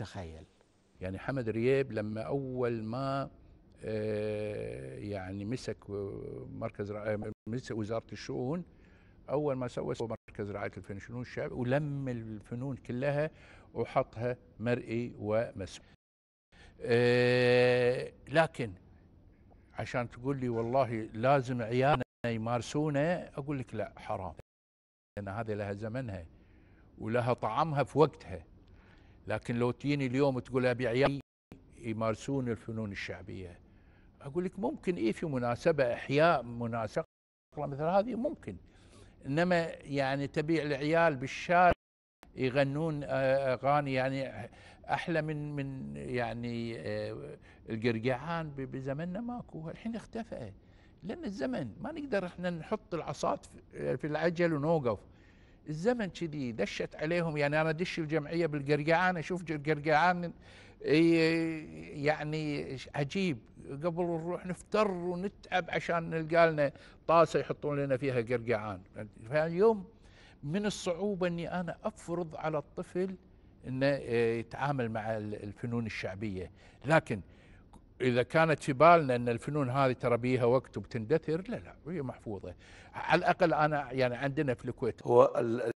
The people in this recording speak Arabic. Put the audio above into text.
تخيل يعني حمد رياب لما اول ما آه، يعني مسك مركز آه، مسك وزاره الشؤون اول ما سوى مركز رعايه الفنون الشؤون الشعب ولم الفنون كلها وحطها مرئي ومسموع آه، لكن عشان تقول لي والله لازم عيالنا يمارسونه اقول لك لا حرام لان هذه لها زمنها ولها طعمها في وقتها لكن لو تجيني اليوم تقول ابي عيالي يمارسون الفنون الشعبيه اقول لك ممكن ايه في مناسبه احياء مناسبه مثل هذه ممكن انما يعني تبيع العيال بالشارع يغنون آه، اغاني يعني احلى من من يعني آه، القرقعان بزمننا ماكو الحين اختفى لان الزمن ما نقدر احنا نحط العصات في العجل ونوقف الزمن كذي دشت عليهم يعني انا دش الجمعيه بالقرقعان اشوف القرقعان يعني عجيب قبل نروح نفتر ونتعب عشان نلقى لنا طاسه يحطون لنا فيها قرقعان فاليوم من الصعوبه اني انا افرض على الطفل انه يتعامل مع الفنون الشعبيه لكن اذا كانت في بالنا ان الفنون هذه ترى بيها وقت وبتندثر لا لا هي محفوظه على الاقل انا يعني عندنا في الكويت هو